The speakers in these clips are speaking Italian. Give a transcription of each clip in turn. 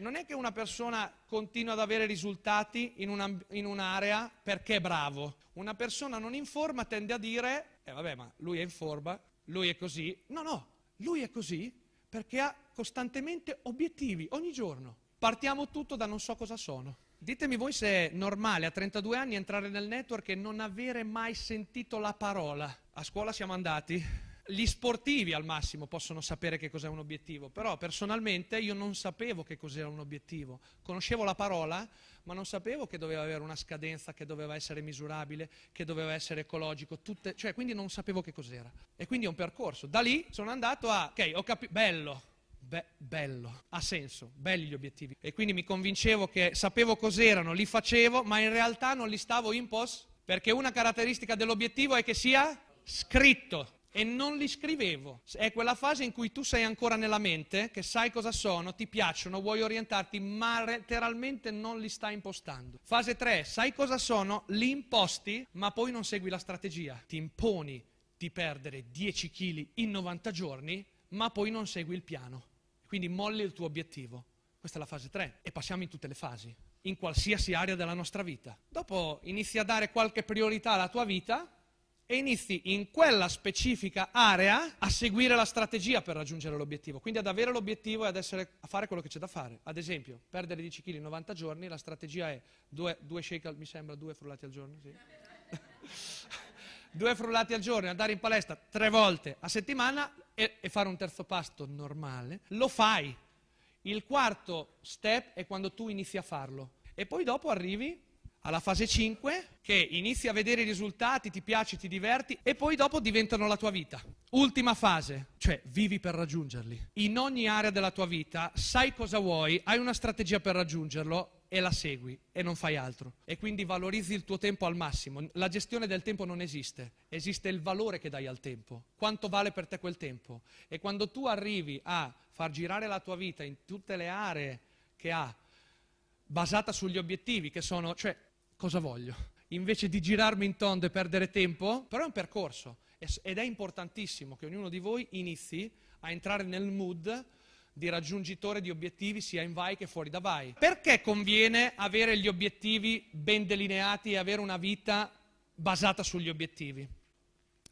non è che una persona continua ad avere risultati in, una, in un'area perché è bravo. Una persona non in forma tende a dire, eh vabbè, ma lui è in forma, lui è così. No, no, lui è così perché ha costantemente obiettivi ogni giorno. Partiamo tutto da non so cosa sono. Ditemi voi se è normale a 32 anni entrare nel network e non avere mai sentito la parola. A scuola siamo andati gli sportivi al massimo possono sapere che cos'è un obiettivo, però personalmente io non sapevo che cos'era un obiettivo, conoscevo la parola, ma non sapevo che doveva avere una scadenza, che doveva essere misurabile, che doveva essere ecologico, tutte, cioè quindi non sapevo che cos'era. E quindi è un percorso. Da lì sono andato a, ok, ho capito, bello, Be- bello, ha senso, belli gli obiettivi. E quindi mi convincevo che sapevo cos'erano, li facevo, ma in realtà non li stavo in post, perché una caratteristica dell'obiettivo è che sia scritto e non li scrivevo. È quella fase in cui tu sei ancora nella mente, che sai cosa sono, ti piacciono, vuoi orientarti, ma letteralmente non li stai impostando. Fase 3, sai cosa sono, li imposti, ma poi non segui la strategia. Ti imponi di perdere 10 kg in 90 giorni, ma poi non segui il piano. Quindi molli il tuo obiettivo. Questa è la fase 3 e passiamo in tutte le fasi, in qualsiasi area della nostra vita. Dopo inizi a dare qualche priorità alla tua vita e inizi in quella specifica area a seguire la strategia per raggiungere l'obiettivo, quindi ad avere l'obiettivo e ad essere, a fare quello che c'è da fare. Ad esempio, perdere 10 kg in 90 giorni, la strategia è due, due shake, mi sembra, due frullati al giorno, sì. due frullati al giorno, andare in palestra tre volte a settimana e, e fare un terzo pasto normale, lo fai. Il quarto step è quando tu inizi a farlo e poi dopo arrivi alla fase 5 che inizi a vedere i risultati, ti piace, ti diverti e poi dopo diventano la tua vita. Ultima fase, cioè vivi per raggiungerli. In ogni area della tua vita sai cosa vuoi, hai una strategia per raggiungerlo e la segui e non fai altro. E quindi valorizzi il tuo tempo al massimo. La gestione del tempo non esiste, esiste il valore che dai al tempo, quanto vale per te quel tempo. E quando tu arrivi a far girare la tua vita in tutte le aree che ha, basata sugli obiettivi che sono, cioè cosa voglio. Invece di girarmi in tondo e perdere tempo, però è un percorso ed è importantissimo che ognuno di voi inizi a entrare nel mood di raggiungitore di obiettivi sia in vai che fuori da vai. Perché conviene avere gli obiettivi ben delineati e avere una vita basata sugli obiettivi?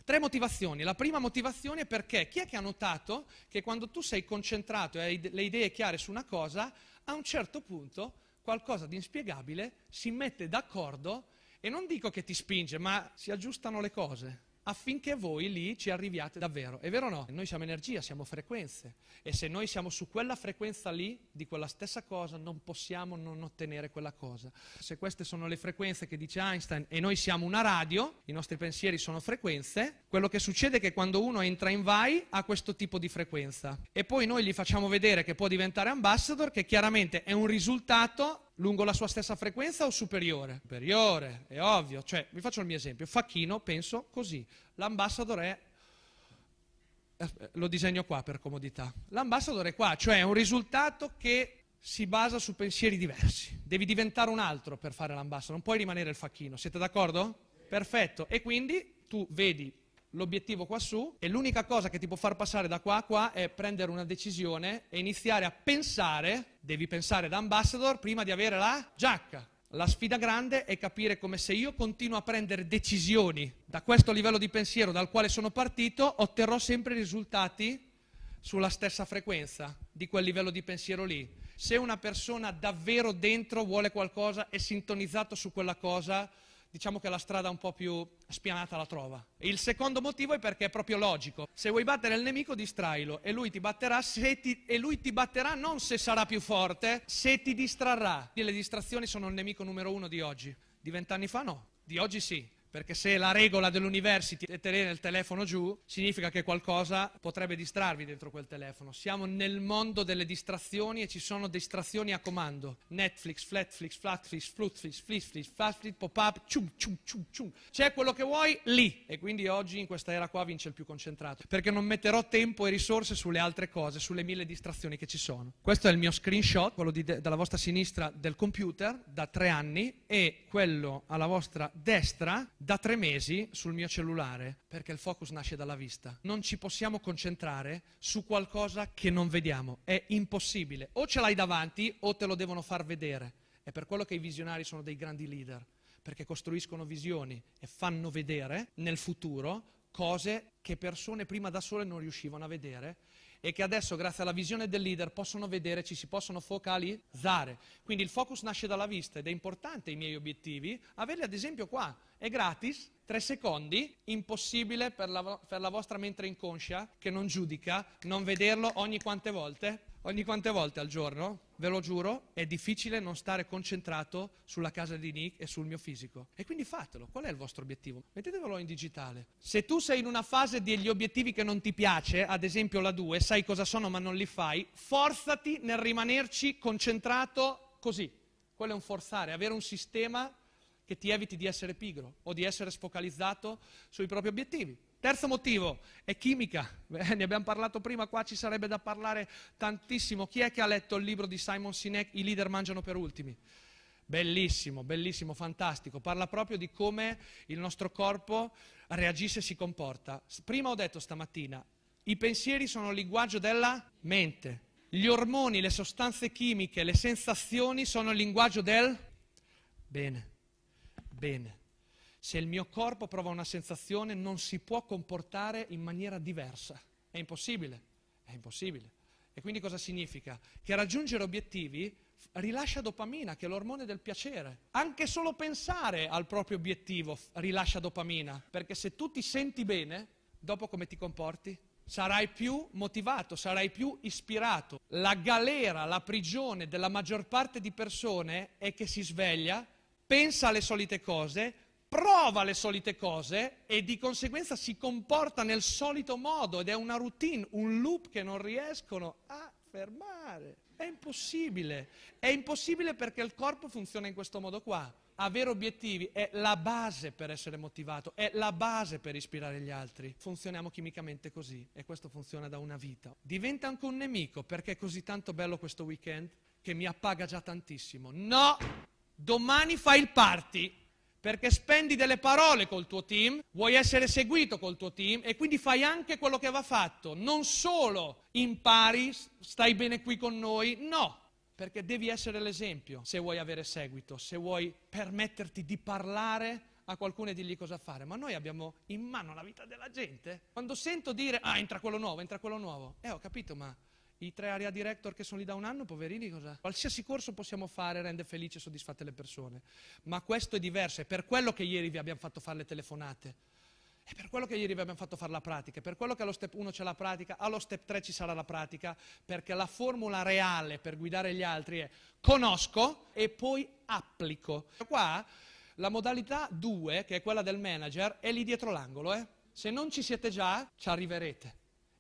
Tre motivazioni. La prima motivazione è perché chi è che ha notato che quando tu sei concentrato e hai le idee chiare su una cosa, a un certo punto qualcosa di inspiegabile si mette d'accordo e non dico che ti spinge, ma si aggiustano le cose affinché voi lì ci arriviate davvero. È vero o no? Noi siamo energia, siamo frequenze e se noi siamo su quella frequenza lì, di quella stessa cosa, non possiamo non ottenere quella cosa. Se queste sono le frequenze che dice Einstein e noi siamo una radio, i nostri pensieri sono frequenze, quello che succede è che quando uno entra in vai ha questo tipo di frequenza e poi noi gli facciamo vedere che può diventare ambassador, che chiaramente è un risultato lungo la sua stessa frequenza o superiore? Superiore, è ovvio. Cioè, vi faccio il mio esempio. Facchino, penso così. L'ambassador è... Eh, lo disegno qua per comodità. L'ambassador è qua, cioè è un risultato che si basa su pensieri diversi. Devi diventare un altro per fare l'ambassador, non puoi rimanere il facchino. Siete d'accordo? Perfetto. E quindi tu vedi l'obiettivo qua su e l'unica cosa che ti può far passare da qua a qua è prendere una decisione e iniziare a pensare, devi pensare da ambassador prima di avere la giacca. La sfida grande è capire come se io continuo a prendere decisioni da questo livello di pensiero dal quale sono partito, otterrò sempre risultati sulla stessa frequenza di quel livello di pensiero lì. Se una persona davvero dentro vuole qualcosa, è sintonizzato su quella cosa, diciamo che la strada un po' più spianata la trova. Il secondo motivo è perché è proprio logico. Se vuoi battere il nemico, distrailo e lui ti batterà, ti, e lui ti batterà non se sarà più forte, se ti distrarrà. Le distrazioni sono il nemico numero uno di oggi. Di vent'anni fa no, di oggi sì. Perché se la regola dell'university è tenere il telefono giù, significa che qualcosa potrebbe distrarvi dentro quel telefono. Siamo nel mondo delle distrazioni e ci sono distrazioni a comando. Netflix, Flatflix, Flatflix, Flutflix, Flitflix, Flatflix, Pop-up, cium, cium, cium, cium. C'è quello che vuoi lì. E quindi oggi in questa era qua vince il più concentrato. Perché non metterò tempo e risorse sulle altre cose, sulle mille distrazioni che ci sono. Questo è il mio screenshot, quello de- dalla vostra sinistra del computer, da tre anni, e quello alla vostra destra da tre mesi sul mio cellulare, perché il focus nasce dalla vista. Non ci possiamo concentrare su qualcosa che non vediamo, è impossibile. O ce l'hai davanti o te lo devono far vedere. È per quello che i visionari sono dei grandi leader, perché costruiscono visioni e fanno vedere nel futuro cose che persone prima da sole non riuscivano a vedere e che adesso grazie alla visione del leader possono vedere, ci si possono focalizzare. Quindi il focus nasce dalla vista ed è importante i miei obiettivi, averli ad esempio qua, è gratis, Tre secondi, impossibile per la, per la vostra mente inconscia, che non giudica, non vederlo ogni quante volte, ogni quante volte al giorno, ve lo giuro, è difficile non stare concentrato sulla casa di Nick e sul mio fisico. E quindi fatelo, qual è il vostro obiettivo? Mettetevelo in digitale. Se tu sei in una fase degli obiettivi che non ti piace, ad esempio la 2, sai cosa sono ma non li fai, forzati nel rimanerci concentrato così. Quello è un forzare, avere un sistema che ti eviti di essere pigro o di essere sfocalizzato sui propri obiettivi. Terzo motivo è chimica, Beh, ne abbiamo parlato prima, qua ci sarebbe da parlare tantissimo. Chi è che ha letto il libro di Simon Sinek, I leader mangiano per ultimi? Bellissimo, bellissimo, fantastico. Parla proprio di come il nostro corpo reagisce e si comporta. Prima ho detto stamattina, i pensieri sono il linguaggio della mente. Gli ormoni, le sostanze chimiche, le sensazioni sono il linguaggio del... Bene, bene. Se il mio corpo prova una sensazione non si può comportare in maniera diversa. È impossibile, è impossibile. E quindi cosa significa? Che raggiungere obiettivi rilascia dopamina, che è l'ormone del piacere. Anche solo pensare al proprio obiettivo rilascia dopamina, perché se tu ti senti bene, dopo come ti comporti? sarai più motivato, sarai più ispirato. La galera, la prigione della maggior parte di persone è che si sveglia pensa alle solite cose, prova le solite cose e di conseguenza si comporta nel solito modo ed è una routine, un loop che non riescono a fermare. È impossibile. È impossibile perché il corpo funziona in questo modo qua. Avere obiettivi è la base per essere motivato, è la base per ispirare gli altri. Funzioniamo chimicamente così e questo funziona da una vita. Diventa anche un nemico perché è così tanto bello questo weekend che mi appaga già tantissimo. No! domani fai il party perché spendi delle parole col tuo team, vuoi essere seguito col tuo team e quindi fai anche quello che va fatto. Non solo impari, stai bene qui con noi, no, perché devi essere l'esempio se vuoi avere seguito, se vuoi permetterti di parlare a qualcuno e dirgli cosa fare. Ma noi abbiamo in mano la vita della gente. Quando sento dire, ah, entra quello nuovo, entra quello nuovo, eh, ho capito, ma i tre area director che sono lì da un anno, poverini, cosa? Qualsiasi corso possiamo fare rende felici e soddisfatte le persone. Ma questo è diverso, è per quello che ieri vi abbiamo fatto fare le telefonate. È per quello che ieri vi abbiamo fatto fare la pratica, è per quello che allo step 1 c'è la pratica, allo step 3 ci sarà la pratica, perché la formula reale per guidare gli altri è conosco e poi applico. Qua la modalità 2, che è quella del manager, è lì dietro l'angolo. Eh? Se non ci siete già, ci arriverete.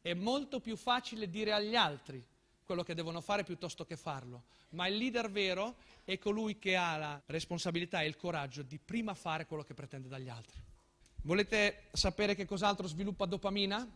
È molto più facile dire agli altri quello che devono fare piuttosto che farlo, ma il leader vero è colui che ha la responsabilità e il coraggio di prima fare quello che pretende dagli altri. Volete sapere che cos'altro sviluppa dopamina?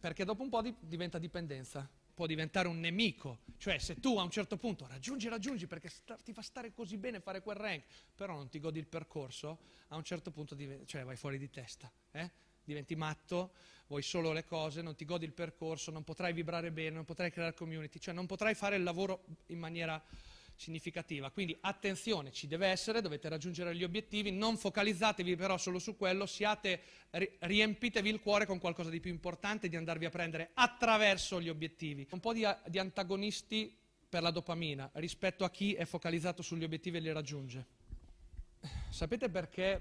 Perché dopo un po' di- diventa dipendenza, può diventare un nemico, cioè se tu a un certo punto raggiungi, raggiungi perché sta- ti fa stare così bene fare quel rank, però non ti godi il percorso, a un certo punto div- cioè vai fuori di testa. Eh? diventi matto, vuoi solo le cose, non ti godi il percorso, non potrai vibrare bene, non potrai creare community, cioè non potrai fare il lavoro in maniera significativa. Quindi attenzione, ci deve essere, dovete raggiungere gli obiettivi, non focalizzatevi però solo su quello, siate, riempitevi il cuore con qualcosa di più importante di andarvi a prendere attraverso gli obiettivi. Un po' di, di antagonisti per la dopamina rispetto a chi è focalizzato sugli obiettivi e li raggiunge. Sapete perché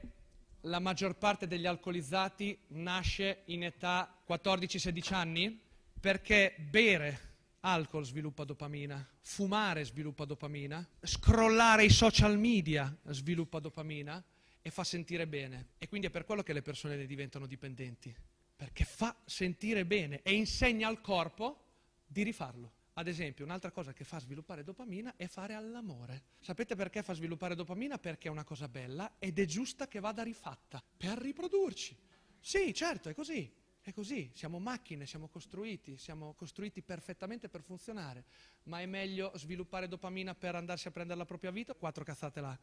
la maggior parte degli alcolizzati nasce in età 14-16 anni perché bere alcol sviluppa dopamina, fumare sviluppa dopamina, scrollare i social media sviluppa dopamina e fa sentire bene. E quindi è per quello che le persone ne diventano dipendenti, perché fa sentire bene e insegna al corpo di rifarlo. Ad esempio, un'altra cosa che fa sviluppare dopamina è fare all'amore. Sapete perché fa sviluppare dopamina? Perché è una cosa bella ed è giusta che vada rifatta per riprodurci. Sì, certo, è così. È così, siamo macchine, siamo costruiti, siamo costruiti perfettamente per funzionare, ma è meglio sviluppare dopamina per andarsi a prendere la propria vita? Quattro cazzate là.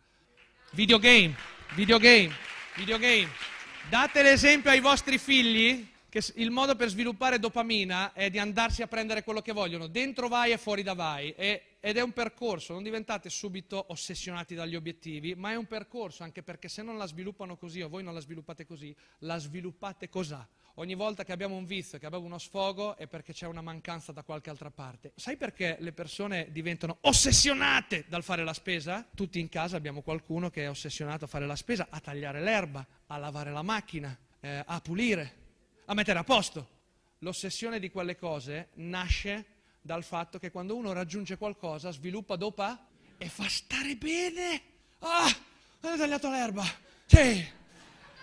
Videogame, videogame, videogame. Date l'esempio ai vostri figli che il modo per sviluppare dopamina è di andarsi a prendere quello che vogliono, dentro vai e fuori da vai, e, ed è un percorso, non diventate subito ossessionati dagli obiettivi, ma è un percorso, anche perché se non la sviluppano così o voi non la sviluppate così, la sviluppate cos'ha? Ogni volta che abbiamo un vizio, che abbiamo uno sfogo, è perché c'è una mancanza da qualche altra parte. Sai perché le persone diventano ossessionate dal fare la spesa? Tutti in casa abbiamo qualcuno che è ossessionato a fare la spesa, a tagliare l'erba, a lavare la macchina, eh, a pulire a mettere a posto. L'ossessione di quelle cose nasce dal fatto che quando uno raggiunge qualcosa sviluppa dopa e fa stare bene. Ah, hai tagliato l'erba. Sì.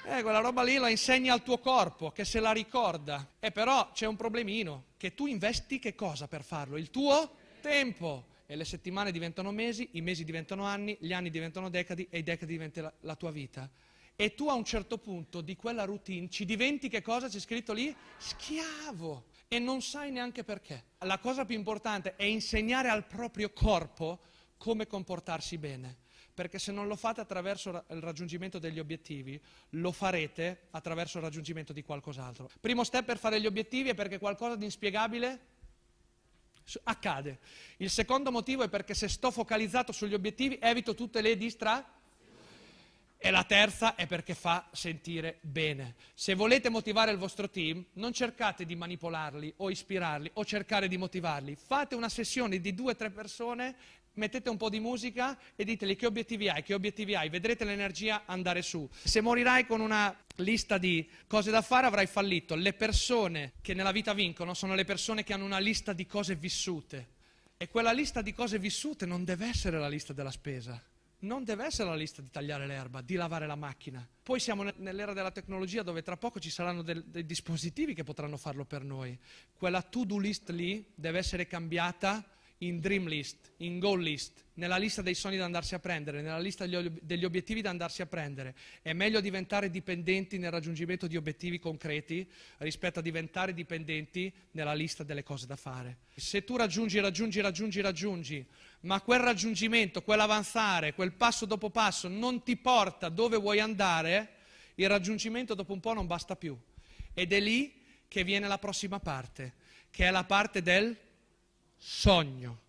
Eh, quella roba lì la insegna al tuo corpo, che se la ricorda. E però c'è un problemino, che tu investi che cosa per farlo? Il tuo tempo. E le settimane diventano mesi, i mesi diventano anni, gli anni diventano decadi e i decadi diventano la tua vita e tu a un certo punto di quella routine ci diventi che cosa c'è scritto lì? Schiavo e non sai neanche perché. La cosa più importante è insegnare al proprio corpo come comportarsi bene, perché se non lo fate attraverso il raggiungimento degli obiettivi, lo farete attraverso il raggiungimento di qualcos'altro. Primo step per fare gli obiettivi è perché qualcosa di inspiegabile accade. Il secondo motivo è perché se sto focalizzato sugli obiettivi evito tutte le distrazioni e la terza è perché fa sentire bene. Se volete motivare il vostro team, non cercate di manipolarli o ispirarli o cercare di motivarli. Fate una sessione di due o tre persone, mettete un po' di musica e diteli che obiettivi hai, che obiettivi hai. Vedrete l'energia andare su. Se morirai con una lista di cose da fare avrai fallito. Le persone che nella vita vincono sono le persone che hanno una lista di cose vissute. E quella lista di cose vissute non deve essere la lista della spesa non deve essere la lista di tagliare l'erba, di lavare la macchina. Poi siamo nell'era della tecnologia dove tra poco ci saranno del, dei dispositivi che potranno farlo per noi. Quella to-do list lì deve essere cambiata in dream list, in goal list, nella lista dei sogni da andarsi a prendere, nella lista degli obiettivi da andarsi a prendere. È meglio diventare dipendenti nel raggiungimento di obiettivi concreti rispetto a diventare dipendenti nella lista delle cose da fare. Se tu raggiungi, raggiungi, raggiungi, raggiungi, ma quel raggiungimento, quell'avanzare, quel passo dopo passo non ti porta dove vuoi andare, il raggiungimento dopo un po' non basta più. Ed è lì che viene la prossima parte, che è la parte del sogno